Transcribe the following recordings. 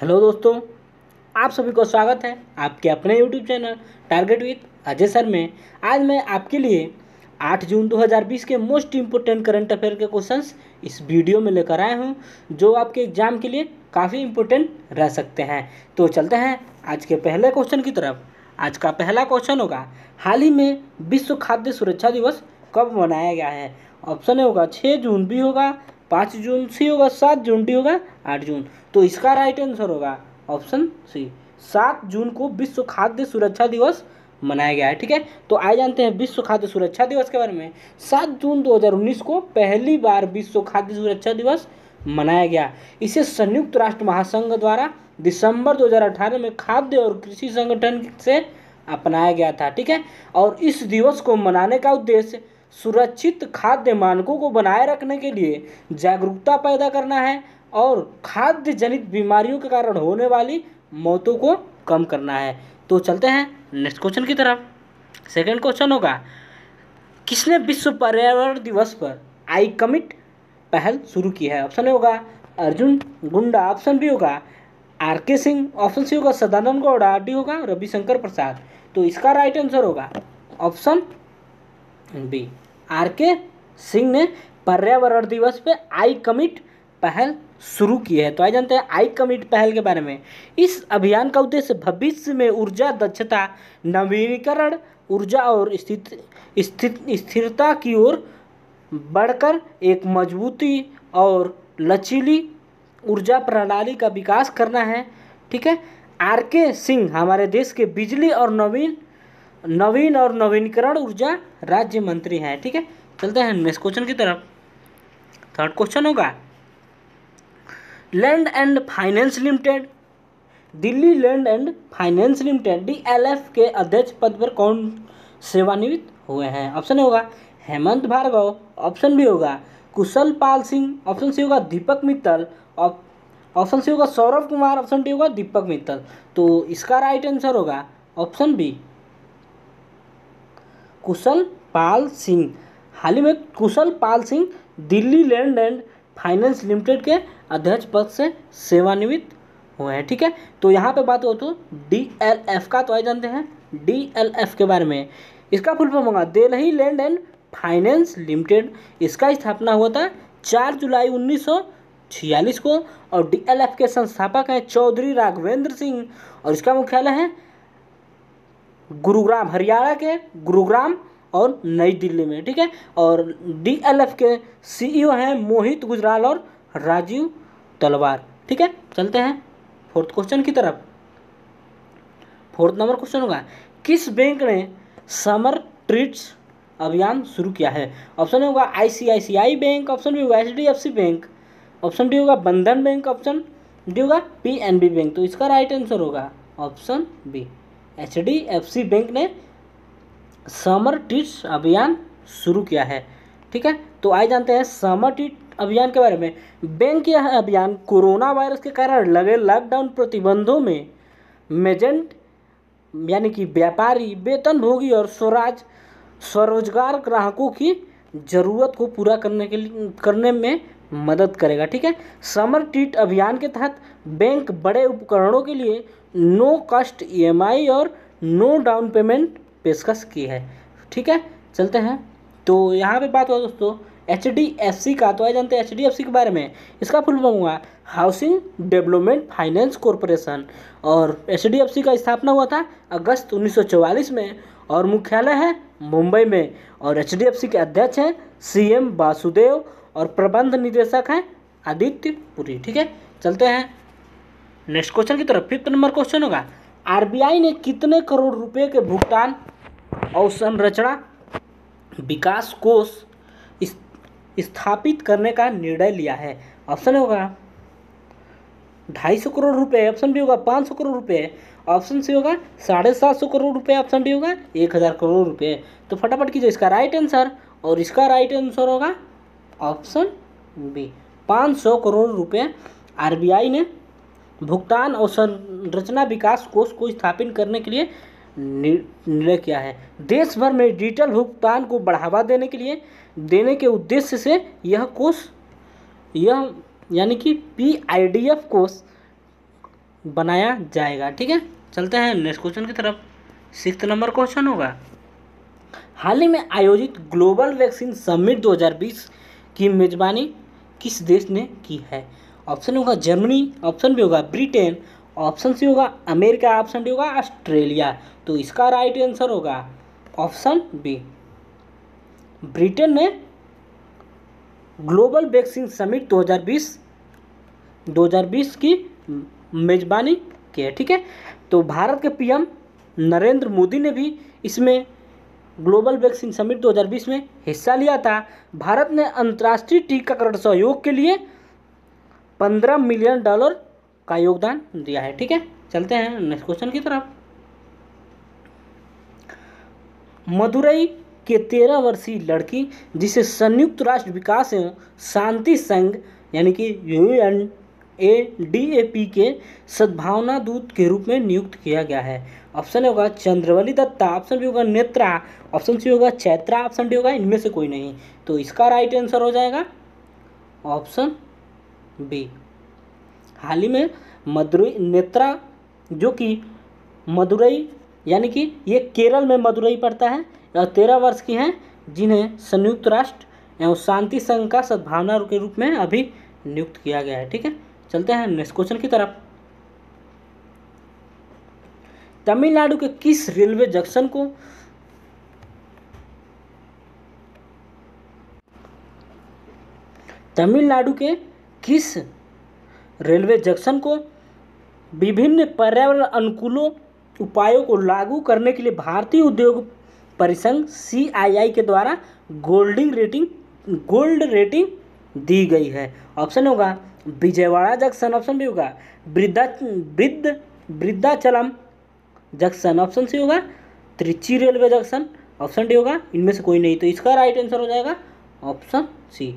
hello दोस्तों आप सभी को स्वागत है आपके अपने YouTube channel target with Ajay sir में आज मैं आपके लिए 8 जून 2020 के मोस्ट इम्पोर्टेंट करंट अफेयर के क्वेश्चंस इस वीडियो में लेकर आया हूं जो आपके एग्जाम के लिए काफ़ी इम्पोर्टेंट रह सकते हैं तो चलते हैं आज के पहले क्वेश्चन की तरफ आज का पहला क्वेश्चन होगा हाल ही में विश्व खाद्य सुरक्षा दिवस कब मनाया गया है ऑप्शन होगा छः जून भी होगा पाँच जून सी होगा सात जून डी होगा आठ जून तो इसका राइट आंसर होगा ऑप्शन सी सात जून को विश्व खाद्य सुरक्षा दिवस मनाया गया है ठीक है तो आए जानते हैं विश्व खाद्य सुरक्षा दिवस के बारे में सात जून 2019 को पहली बार विश्व खाद्य सुरक्षा दिवस मनाया गया इसे संयुक्त राष्ट्र महासंघ द्वारा दिसंबर 2018 में खाद्य और कृषि संगठन से अपनाया गया था ठीक है और इस दिवस को मनाने का उद्देश्य सुरक्षित खाद्य मानकों को बनाए रखने के लिए जागरूकता पैदा करना है और खाद्य जनित बीमारियों के कारण होने वाली मौतों को कम करना है तो चलते हैं नेक्स्ट क्वेश्चन की तरफ सेकंड क्वेश्चन होगा किसने विश्व पर्यावरण दिवस पर आई कमिट पहल शुरू की है ऑप्शन होगा अर्जुन गुंडा ऑप्शन भी होगा are K Singh option C होगा सदानंद गौड़ा डी होगा रविशंकर प्रसाद तो इसका राइट आंसर होगा option B R K Singh ने पर्यावरण दिवस पे आई कमिट पहल शुरू की है तो आइए जानते हैं आई कमिट पहल के बारे में इस अभियान का उद्देश्य भविष्य में ऊर्जा दक्षता नवीनीकरण ऊर्जा और स्थित स्थिरता की ओर बढ़कर एक मजबूती और लचीली ऊर्जा प्रणाली का विकास करना है ठीक है आर के सिंह हमारे देश के बिजली और नवीन नवीन और नवीनीकरण ऊर्जा राज्य मंत्री हैं ठीक है चलते हैं नेक्स्ट क्वेश्चन की तरफ थर्ड क्वेश्चन होगा land and finance limited Delhi land and finance limited DLF के अध्यक्ष पद पर कौन सेवानिवृत्त हुए हैं ऑप्शन होगा हेमंत भार्गव ऑप्शन भी होगा कुशल पाल सिंह ऑप्शन सी होगा दीपक मित्तल ऑप्शन सी होगा सौरभ कुमार ऑप्शन डी होगा दीपक मित्तल तो इसका राइट आंसर होगा ऑप्शन बी कुशल पाल सिंह हाल ही में Kushal Pal Singh Delhi land and finance limited के अध्यक्ष पद से सेवानिवृत्त हुए हैं ठीक है तो यहाँ पे बात हो तो डी एल एफ का तो आई जानते हैं डी एल एफ के बारे में इसका फुल फॉर्म होगा Delhi land and finance limited इसका स्थापना हुआ था चार जुलाई उन्नीस सौ छियालीस को और एफ के संस्थापक हैं चौधरी राघवेंद्र सिंह और इसका मुख्यालय है गुरुग्राम हरियाणा के गुरुग्राम और नई दिल्ली में ठीक है और डीएलएफ के सीईओ हैं मोहित गुजराल और राजीव तलवार ठीक है चलते हैं फोर्थ क्वेश्चन की तरफ फोर्थ नंबर क्वेश्चन होगा किस बैंक ने समर ट्रीट्स अभियान शुरू किया है ऑप्शन होगा आईसीआईसीआई बैंक ऑप्शन भी होगा सी बैंक ऑप्शन डी होगा बंधन बैंक ऑप्शन डी होगा पीएनबी बैंक तो इसका राइट आंसर होगा option B H D F C bank ने समर टिट्स अभियान शुरू किया है ठीक है तो आइए जानते हैं समर टिट अभियान के बारे में बैंक यह अभियान कोरोना वायरस के कारण लगे लॉकडाउन प्रतिबंधों में मेजेंट यानी कि व्यापारी वेतनभोगी और स्वराज स्वरोजगार ग्राहकों की ज़रूरत को पूरा करने के लिए करने में मदद करेगा ठीक है समर टीट अभियान के तहत बैंक बड़े उपकरणों के लिए नो कस्ट ई और नो डाउन पेमेंट पेशकश की है ठीक है चलते हैं तो यहाँ पे बात हुआ दोस्तों एच डी एफ सी का तो आए जानते हैं एच डी एफ सी के बारे में इसका फुल फॉर्म हुआ हाउसिंग डेवलपमेंट फाइनेंस कॉरपोरेशन और एच डी एफ सी का स्थापना हुआ था अगस्त 1944 में और मुख्यालय है मुंबई में और एच डी एफ सी के अध्यक्ष हैं सी एम वासुदेव और प्रबंध निदेशक हैं आदित्य पुरी ठीक है चलते हैं नेक्स्ट क्वेश्चन की तरफ फिफ्थ नंबर क्वेश्चन होगा आरबीआई ने कितने करोड़ रुपए के भुगतान और संरचना विकास कोष स्थापित करने का निर्णय लिया है ऑप्शन होगा ढाई सौ करोड़ रुपए ऑप्शन भी होगा पाँच सौ करोड़ रुपए ऑप्शन सी होगा साढ़े सात सौ करोड़ रुपए ऑप्शन डी होगा एक हज़ार करोड़ रुपए तो फटाफट कीजिए इसका राइट आंसर और इसका राइट आंसर होगा ऑप्शन बी पाँच सौ करोड़ रुपए आरबीआई ने भुगतान और संरचना विकास कोष को स्थापित करने के लिए निर्णय किया है देश भर में डिजिटल भुगतान को बढ़ावा देने के लिए देने के उद्देश्य से यह कोष यह यानी कि पी आई डी एफ कोष बनाया जाएगा ठीक है चलते हैं नेक्स्ट क्वेश्चन की तरफ सिक्स नंबर क्वेश्चन होगा हाल ही में आयोजित ग्लोबल वैक्सीन समिट 2020 की मेजबानी किस देश ने की है ऑप्शन होगा जर्मनी ऑप्शन भी होगा ब्रिटेन ऑप्शन सी होगा अमेरिका ऑप्शन डी होगा ऑस्ट्रेलिया तो इसका राइट आंसर होगा ऑप्शन बी ब्रिटेन ने ग्लोबल वैक्सीन समिट 2020 2020 की मेजबानी की है ठीक है तो भारत के पीएम नरेंद्र मोदी ने भी इसमें ग्लोबल वैक्सीन समिट 2020 में हिस्सा लिया था भारत ने अंतर्राष्ट्रीय टीकाकरण सहयोग के लिए पंद्रह मिलियन डॉलर का योगदान दिया है ठीक है चलते हैं नेक्स्ट क्वेश्चन की तरफ मदुरई के तेरह वर्षीय लड़की जिसे संयुक्त राष्ट्र विकास एवं शांति संघ यानी कि U N A D A P के सद्भावना दूत के रूप में नियुक्त किया गया है ऑप्शन होगा चंद्रवली दत्ता ऑप्शन भी होगा नेत्रा ऑप्शन सी होगा चैत्रा ऑप्शन डी होगा इनमें से कोई नहीं तो इसका राइट आंसर हो जाएगा ऑप्शन बी हाल ही में मदुरई नेत्रा जो कि मदुरई यानी कि ये केरल में मदुरई पड़ता है तेरह वर्ष की हैं जिन्हें संयुक्त राष्ट्र एवं शांति संघ का सद्भावना के रूप में अभी नियुक्त किया गया है ठीक है चलते हैं नेक्स्ट क्वेश्चन की तरफ तमिलनाडु के किस रेलवे जंक्शन को तमिलनाडु के किस रेलवे जंक्शन को विभिन्न पर्यावरण अनुकूलों उपायों को लागू करने के लिए भारतीय उद्योग परिसंघ सी के द्वारा गोल्डिंग रेटिंग गोल्ड रेटिंग दी गई है ऑप्शन होगा विजयवाड़ा जंक्शन ऑप्शन भी होगा वृद्धा वृद्ध वृद्धाचलम जंक्शन ऑप्शन सी होगा Trichy railway junction option D होगा इनमें से कोई नहीं तो इसका राइट आंसर हो जाएगा option C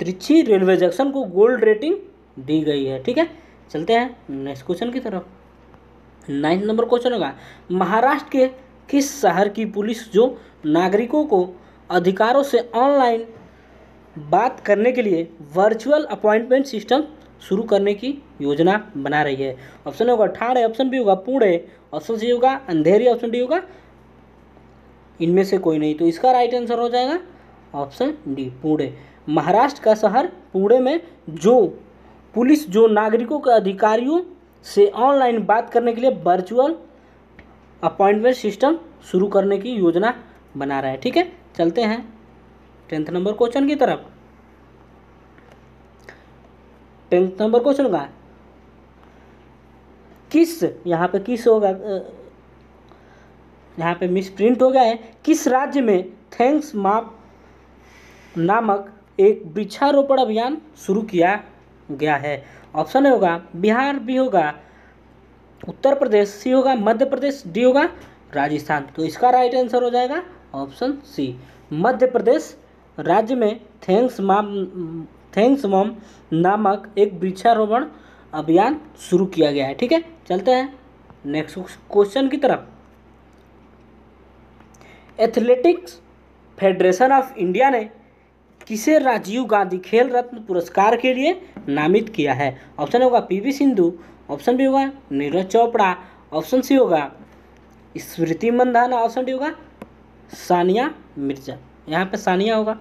Trichy railway junction को गोल्ड रेटिंग दी गई है ठीक है चलते हैं नेक्स्ट क्वेश्चन की तरफ नाइन्थ नंबर क्वेश्चन होगा महाराष्ट्र के किस शहर की पुलिस जो नागरिकों को अधिकारों से ऑनलाइन बात करने के लिए वर्चुअल अपॉइंटमेंट सिस्टम शुरू करने की योजना बना रही है ऑप्शन होगा ठाणे ऑप्शन बी होगा पुणे ऑप्शन सी होगा अंधेरी ऑप्शन डी होगा इनमें से कोई नहीं तो इसका राइट आंसर हो जाएगा ऑप्शन डी पुणे महाराष्ट्र का शहर पुणे में जो पुलिस जो नागरिकों के अधिकारियों से ऑनलाइन बात करने के लिए वर्चुअल अपॉइंटमेंट सिस्टम शुरू करने की योजना बना रहा है ठीक है चलते हैं टेंथ नंबर क्वेश्चन की तरफ टेंथ नंबर क्वेश्चन का किस यहाँ पे किस होगा यहाँ पे मिस प्रिंट हो गया है किस राज्य में थैंक्स माप नामक एक वृक्षारोपण अभियान शुरू किया गया है ऑप्शन ए होगा बिहार बी होगा उत्तर प्रदेश सी होगा मध्य प्रदेश डी होगा राजस्थान तो इसका राइट आंसर हो जाएगा ऑप्शन सी मध्य प्रदेश राज्य में थैंक्स माम थैंक्स मॉम नामक एक वृक्षारोपण अभियान शुरू किया गया है ठीक है चलते हैं नेक्स्ट क्वेश्चन की तरफ एथलेटिक्स फेडरेशन ऑफ इंडिया ने किसे राजीव गांधी खेल रत्न पुरस्कार के लिए नामित किया है ऑप्शन होगा पीवी सिंधु ऑप्शन बी होगा नीरज चोपड़ा ऑप्शन सी होगा स्मृति मंधाना ऑप्शन डी होगा सानिया मिर्जा यहाँ पे सानिया होगा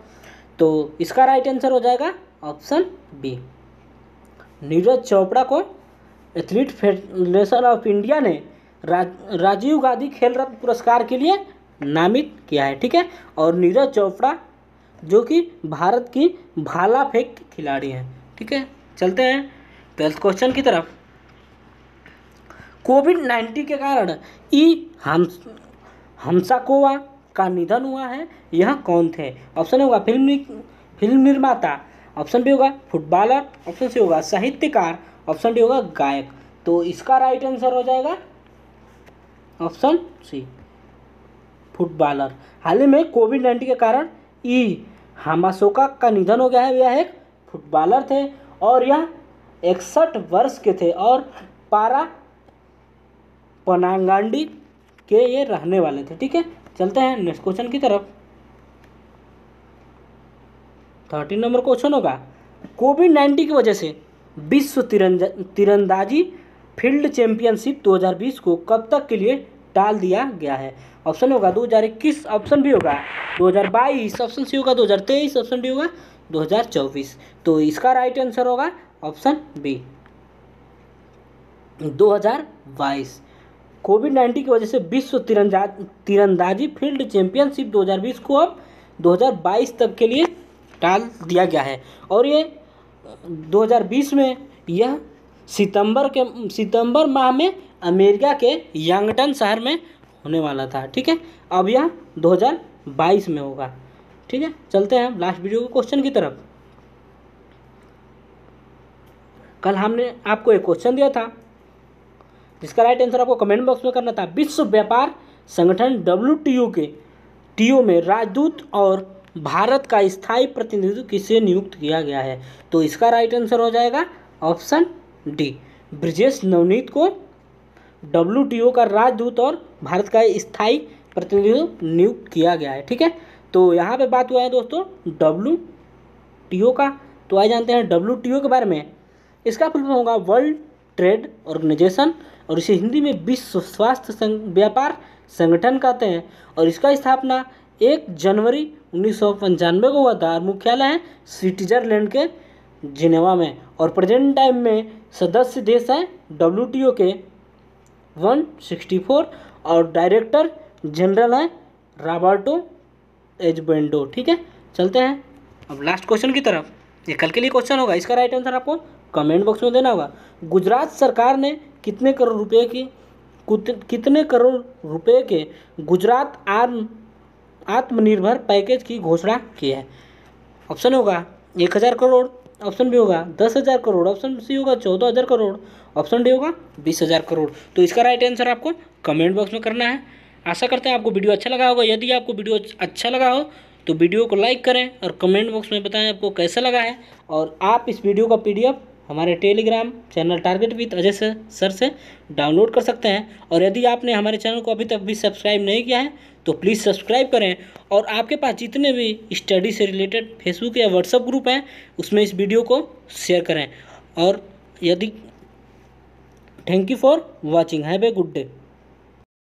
तो इसका राइट आंसर हो जाएगा ऑप्शन बी नीरज चोपड़ा को एथलीट फेडरेशन ऑफ इंडिया ने राजीव गांधी खेल रत्न पुरस्कार के लिए नामित किया है ठीक है और नीरज चोपड़ा जो कि भारत की भाला फेंक खिलाड़ी हैं ठीक है चलते हैं ट्वेल्थ तो क्वेश्चन की तरफ कोविड नाइन्टीन के कारण ई हम हमसाकोवा का निधन हुआ है यह कौन थे ऑप्शन होगा फिल्म फिल्म निर्माता ऑप्शन बी होगा फुटबॉलर ऑप्शन सी होगा साहित्यकार ऑप्शन डी होगा गायक तो इसका राइट आंसर हो जाएगा ऑप्शन सी फुटबॉलर हाल ही में कोविड नाइन्टीन के कारण ई हामासोका का निधन हो गया है यह एक फुटबॉलर थे और यह इकसठ वर्ष के थे और पारा पनांगांडी के ये रहने वाले थे ठीक है चलते हैं नेक्स्ट क्वेश्चन की तरफ थर्टीन नंबर क्वेश्चन होगा कोविड नाइन्टीन की वजह से विश्व तिरंदाजी फील्ड चैंपियनशिप 2020 को कब तक के लिए डाल दिया गया है ऑप्शन होगा दो हज़ार इक्कीस ऑप्शन भी होगा दो हज़ार बाईस ऑप्शन सी होगा दो हज़ार तेईस ऑप्शन डी होगा दो हज़ार चौबीस तो इसका राइट आंसर होगा ऑप्शन बी दो हज़ार बाईस कोविड नाइन्टीन की वजह से विश्व तिरंजा तिरंदाजी फील्ड चैंपियनशिप 2020 को अब 2022 तक के लिए टाल दिया गया है और ये 2020 में यह सितंबर के सितंबर माह में अमेरिका के यंगटन शहर में होने वाला था ठीक है अब यह 2022 में होगा ठीक है चलते हैं लास्ट वीडियो के क्वेश्चन की तरफ कल हमने आपको एक क्वेश्चन दिया था जिसका राइट आंसर आपको कमेंट बॉक्स में करना था विश्व व्यापार संगठन डब्ल्यू के टी में राजदूत और भारत का स्थायी प्रतिनिधित्व किसे नियुक्त किया गया है तो इसका राइट आंसर हो जाएगा ऑप्शन डी ब्रिजेश नवनीत को डब्ल्यू का राजदूत और भारत का स्थायी प्रतिनिधित्व नियुक्त किया गया है ठीक है तो यहाँ पे बात हुआ है दोस्तों डब्ल्यू का तो आइए जानते हैं डब्ल्यू के बारे में इसका फुल होगा वर्ल्ड ट्रेड ऑर्गेनाइजेशन और इसे हिंदी में विश्व स्वास्थ्य संग, व्यापार संगठन कहते हैं और इसका स्थापना एक जनवरी उन्नीस को हुआ था और मुख्यालय है स्विट्जरलैंड के जिनेवा में और प्रेजेंट टाइम में सदस्य देश हैं डब्ल्यू के वन सिक्सटी फोर और डायरेक्टर जनरल हैं राबर्टो एजबेंडो ठीक है चलते हैं अब लास्ट क्वेश्चन की तरफ ये कल के लिए क्वेश्चन होगा इसका राइट आंसर आपको कमेंट बॉक्स में देना होगा गुजरात सरकार ने कितने करोड़ रुपए की कितने करोड़ रुपए के गुजरात आर्म आत्मनिर्भर पैकेज की घोषणा की है ऑप्शन होगा एक हज़ार करोड़ ऑप्शन बी होगा दस हज़ार करोड़ ऑप्शन सी होगा चौदह हज़ार करोड़ ऑप्शन डी होगा बीस हज़ार करोड़ तो इसका राइट आंसर आपको कमेंट बॉक्स में करना है आशा करते हैं आपको वीडियो अच्छा लगा होगा यदि आपको वीडियो अच्छा लगा हो तो वीडियो को लाइक करें और कमेंट बॉक्स में बताएं आपको कैसा लगा है और आप इस वीडियो का पी हमारे Telegram channel target with Ajay sir से डाउनलोड कर सकते हैं और यदि आपने हमारे चैनल को अभी तक भी सब्सक्राइब नहीं किया है तो प्लीज़ सब्सक्राइब करें और आपके पास जितने भी स्टडी से रिलेटेड फेसबुक या व्हाट्सअप ग्रुप हैं उसमें इस वीडियो को शेयर करें और यदि thank you for watching have a good day